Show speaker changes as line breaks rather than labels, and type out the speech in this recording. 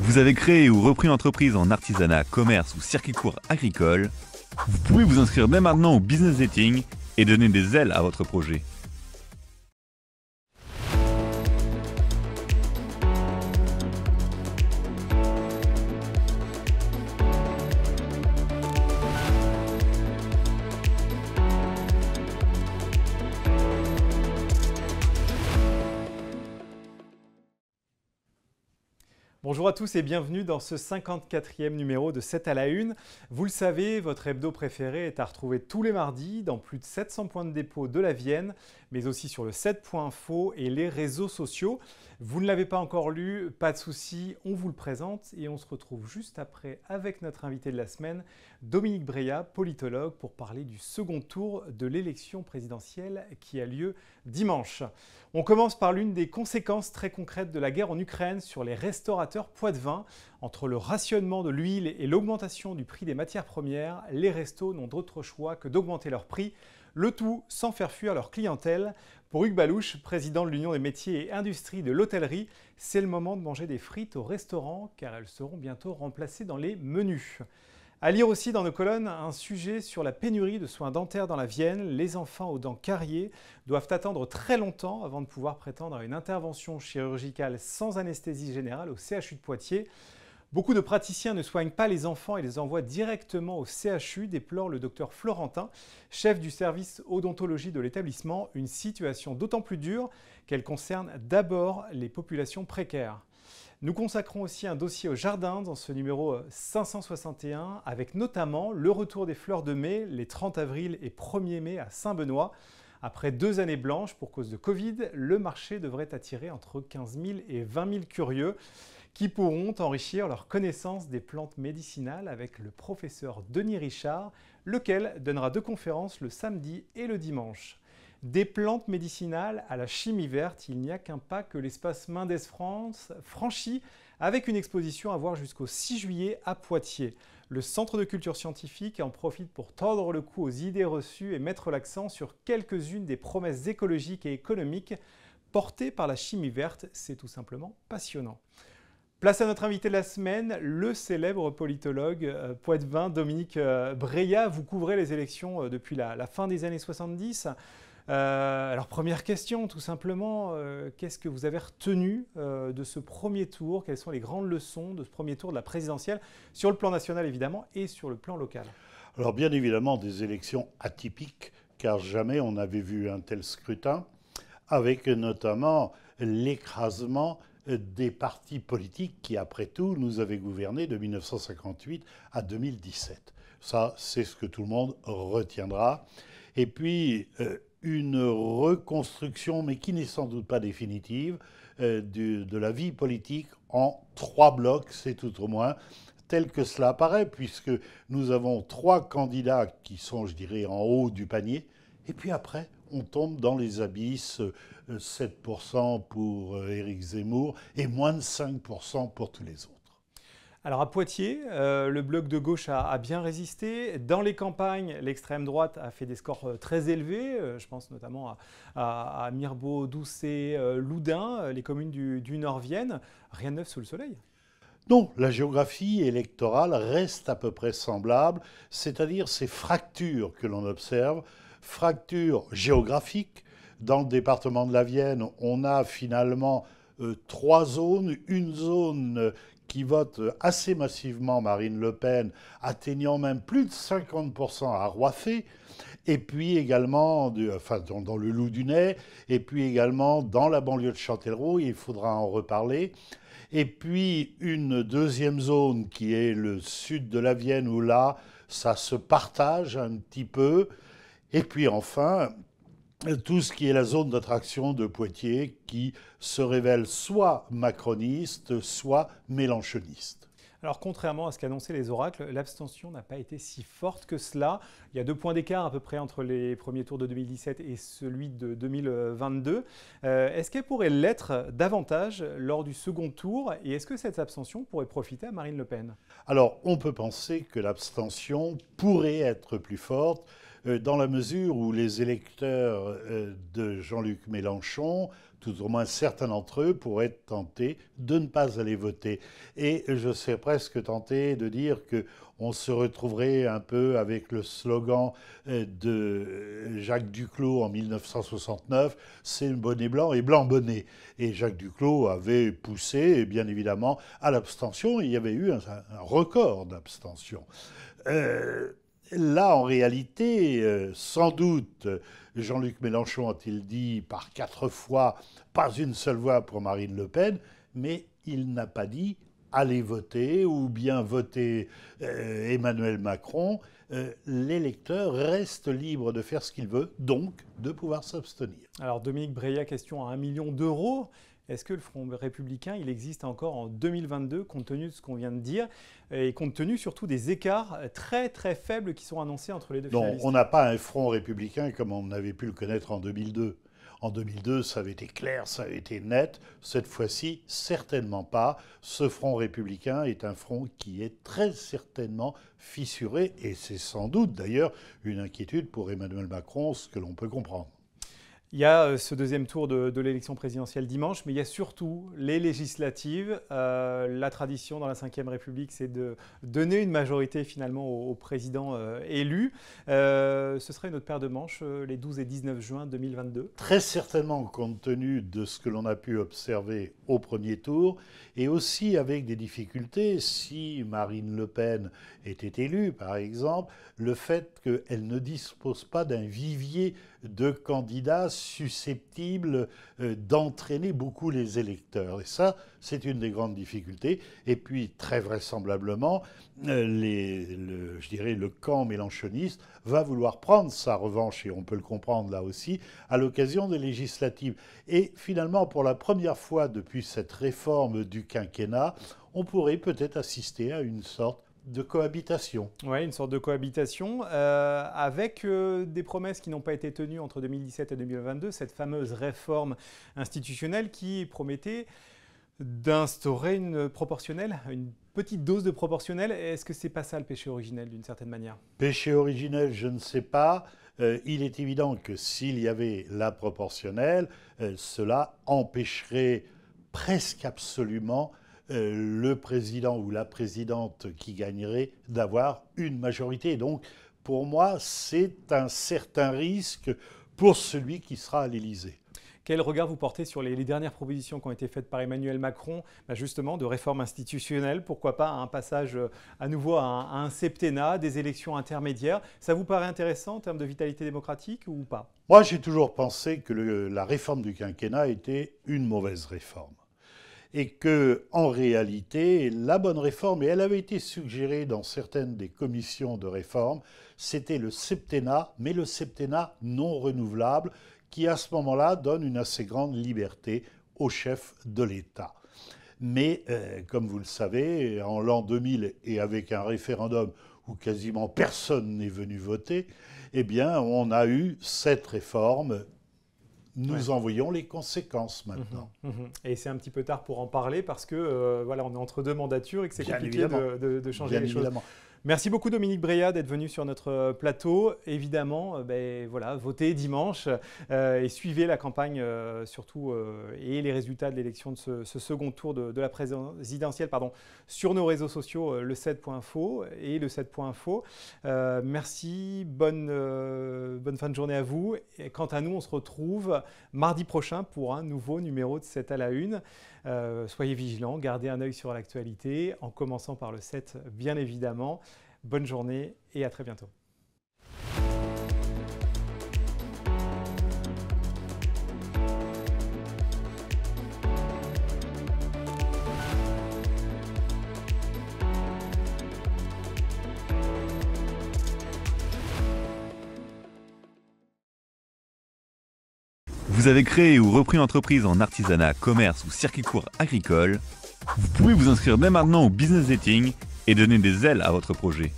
Vous avez créé ou repris une entreprise en artisanat, commerce ou circuit court agricole Vous pouvez vous inscrire dès maintenant au business dating et donner des ailes à votre projet. Bonjour à tous et bienvenue dans ce 54e numéro de 7 à la une. Vous le savez, votre hebdo préféré est à retrouver tous les mardis dans plus de 700 points de dépôt de la Vienne, mais aussi sur le 7.info et les réseaux sociaux. Vous ne l'avez pas encore lu, pas de souci, on vous le présente et on se retrouve juste après avec notre invité de la semaine, Dominique Breya, politologue, pour parler du second tour de l'élection présidentielle qui a lieu dimanche. On commence par l'une des conséquences très concrètes de la guerre en Ukraine sur les restaurateurs poids de vin. Entre le rationnement de l'huile et l'augmentation du prix des matières premières, les restos n'ont d'autre choix que d'augmenter leur prix le tout sans faire fuir leur clientèle. Pour Hugues Balouche, président de l'Union des métiers et industries de l'hôtellerie, c'est le moment de manger des frites au restaurant car elles seront bientôt remplacées dans les menus. À lire aussi dans nos colonnes un sujet sur la pénurie de soins dentaires dans la Vienne. Les enfants aux dents cariées doivent attendre très longtemps avant de pouvoir prétendre à une intervention chirurgicale sans anesthésie générale au CHU de Poitiers. Beaucoup de praticiens ne soignent pas les enfants et les envoient directement au CHU, déplore le docteur Florentin, chef du service odontologie de l'établissement, une situation d'autant plus dure qu'elle concerne d'abord les populations précaires. Nous consacrons aussi un dossier au jardin dans ce numéro 561, euh, avec notamment le retour des fleurs de mai les 30 avril et 1er mai à Saint-Benoît. Après deux années blanches pour cause de Covid, le marché devrait attirer entre 15 000 et 20 000 curieux qui pourront enrichir leur connaissance des plantes médicinales avec le professeur Denis Richard, lequel donnera deux conférences le samedi et le dimanche. Des plantes médicinales à la chimie verte, il n'y a qu'un pas que l'espace Mendes France franchit avec une exposition à voir jusqu'au 6 juillet à Poitiers. Le Centre de culture scientifique en profite pour tordre le cou aux idées reçues et mettre l'accent sur quelques-unes des promesses écologiques et économiques portées par la chimie verte. C'est tout simplement passionnant. Place à notre invité de la semaine, le célèbre politologue euh, poète-vin Dominique euh, Breya. Vous couvrez les élections euh, depuis la fin des années 70. Euh, alors première question, tout simplement, euh, qu'est-ce que vous avez retenu euh, de ce premier tour Quelles sont les grandes leçons de ce premier tour de la présidentielle sur le plan national évidemment et sur le plan local
Alors bien évidemment des élections atypiques, car jamais on n'avait vu un tel scrutin, avec notamment l'écrasement des partis politiques qui, après tout, nous avaient gouverné de 1958 à 2017. Ça, c'est ce que tout le monde retiendra. Et puis, une reconstruction, mais qui n'est sans doute pas définitive, euh, de la vie politique en trois blocs, c'est tout au moins tel que cela apparaît, puisque nous avons trois candidats qui sont, je dirais, en haut du panier, et puis après, on tombe dans les abysses, 7% euh, pour euh, Éric Zemmour et moins de 5% pour tous les autres.
Alors à Poitiers, euh, le bloc de gauche a, bien résisté. Dans les campagnes, l'extrême droite a fait des scores euh, très élevés. Euh, je pense notamment à, à, Mirbeau, Doucet, Loudun, les communes du, Nord-Vienne. Rien de neuf sous le soleil.
Non, la géographie électorale reste à peu près semblable, c'est-à-dire ces fractures que l'on observe, fractures géographiques. Dans le département de la Vienne, on a finalement trois zones. Une zone qui vote assez massivement Marine Le Pen, atteignant même plus de 50% à Roiffé, et puis également dans, le Loup du Nez, et puis également dans la banlieue de Châtellerault, il faudra en reparler. Et puis une deuxième zone qui est le sud de la Vienne, où là, ça se partage un petit peu. Et puis enfin, tout ce qui est la zone d'attraction de Poitiers qui se révèle soit macroniste, soit mélanchoniste.
Alors contrairement à ce qu'annonçaient les oracles, l'abstention n'a pas été si forte que cela. Il y a deux points d'écart à peu près entre les premiers tours de 2017 et celui de 2022. Euh, est-ce qu'elle pourrait l'être davantage lors du second tour et est-ce que cette abstention pourrait profiter à Marine Le Pen
Alors on peut penser que l'abstention pourrait être plus forte euh, dans la mesure où les électeurs euh, de Jean-Luc Mélenchon, tout au moins certains d'entre eux, pourraient être tentés de ne pas aller voter. Et je serais presque tenté de dire que on se retrouverait un peu avec le slogan euh, de Jacques Duclos en 1969, c'est bonnet blanc et blanc bonnet. Et Jacques Duclos avait poussé, bien évidemment, à l'abstention. Il y avait eu un, record d'abstention là, en réalité, euh, sans doute, Jean-Luc Mélenchon a-t-il dit par quatre fois pas une seule voix pour Marine Le Pen, mais il n'a pas dit allez voter ou bien voter euh, Emmanuel Macron. Euh, l'électeur reste libre de faire ce qu'il veut, donc de pouvoir s'abstenir.
Alors Dominique Breillat, question à un million d'euros. Est-ce que le Front républicain, il existe encore en 2022, compte tenu de ce qu'on vient de dire, et compte tenu surtout des écarts très très faibles qui sont annoncés entre les deux non, on n'a
pas un Front républicain comme on avait pu le connaître en 2002. En 2002, ça avait été clair, ça avait été net. Cette fois-ci, certainement pas. Ce front républicain est un front qui est très certainement fissuré, et c'est sans doute d'ailleurs une inquiétude pour Emmanuel Macron, ce que l'on peut comprendre.
Il y a euh, ce deuxième tour de, l'élection présidentielle dimanche, mais il y a surtout les législatives. Euh, la tradition dans la Ve République, c'est de donner une majorité finalement au, président euh, élu. ce serait une autre paire de manches les 12 et 19 juin 2022
Très certainement, compte tenu de ce que l'on a pu observer au premier tour, et aussi avec des difficultés, si Marine Le Pen était élue par exemple, le fait qu'elle ne dispose pas d'un vivier de candidats susceptibles euh, d'entraîner beaucoup les électeurs. Et ça, c'est une des grandes difficultés. Et puis, très vraisemblablement, euh, je dirais, le camp mélenchoniste va vouloir prendre sa revanche, et on peut le comprendre là aussi, à l'occasion des législatives. Et finalement, pour la première fois depuis cette réforme du quinquennat, on pourrait peut-être assister à une sorte de cohabitation.
Oui, une sorte de cohabitation euh, avec euh, des promesses qui n'ont pas été tenues entre 2017 et 2022, cette fameuse réforme institutionnelle qui promettait d'instaurer une proportionnelle, une petite dose de proportionnelle. Est-ce que c'est pas ça le péché originel d'une certaine manière
Péché originel, je ne sais pas. Euh, il est évident que s'il y avait la proportionnelle, cela empêcherait presque absolument euh, le président ou la présidente qui gagnerait d'avoir une majorité. Donc, pour moi, c'est un certain risque pour celui qui sera à l'Élysée.
Quel regard vous portez sur les, dernières propositions qui ont été faites par Emmanuel Macron, bah, justement de réforme institutionnelle, pourquoi pas un passage euh, à nouveau à un, septennat, des élections intermédiaires Ça vous paraît intéressant en termes de vitalité démocratique ou pas
Moi, j'ai toujours pensé que la réforme du quinquennat était une mauvaise réforme et que, en réalité, la bonne réforme, et elle avait été suggérée dans certaines des commissions de réforme, c'était le septennat, mais le septennat non renouvelable, qui à ce moment-là donne une assez grande liberté au chef de l'État. Mais, euh, comme vous le savez, en l'an 2000 et avec un référendum où quasiment personne n'est venu voter, eh bien, on a eu cette réforme nous en voyons les conséquences maintenant.
Mhm, mhm. Et c'est un petit peu tard pour en parler parce que euh, voilà, on est entre deux mandatures et que c'est compliqué de, changer les choses. Merci beaucoup Dominique Breillat d'être venu sur notre euh, plateau. Évidemment, euh, ben, voilà, votez dimanche euh, et suivez la campagne surtout et les résultats de l'élection de ce, second tour de, la présidentielle pardon, sur nos réseaux sociaux le 7.info et le 7.info. merci, bonne, bonne fin de journée à vous. quant à nous, on se retrouve mardi prochain pour un nouveau numéro de 7 à la une. Euh, soyez vigilants, gardez un œil sur l'actualité, en commençant par le 7 bien évidemment. Bonne journée et à très bientôt.
Vous avez créé ou repris
une entreprise en artisanat, commerce ou circuit court agricole Vous pouvez vous inscrire dès maintenant au business dating et donner des ailes à votre projet.